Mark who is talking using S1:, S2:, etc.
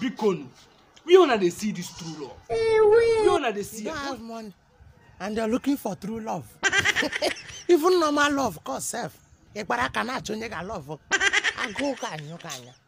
S1: big onu where una dey see this true love eh, where una dey see am. have money and they are looking for true love even normal love cause sef ịkpara aka na-achụ onye ga love agụụ ka anyụ ka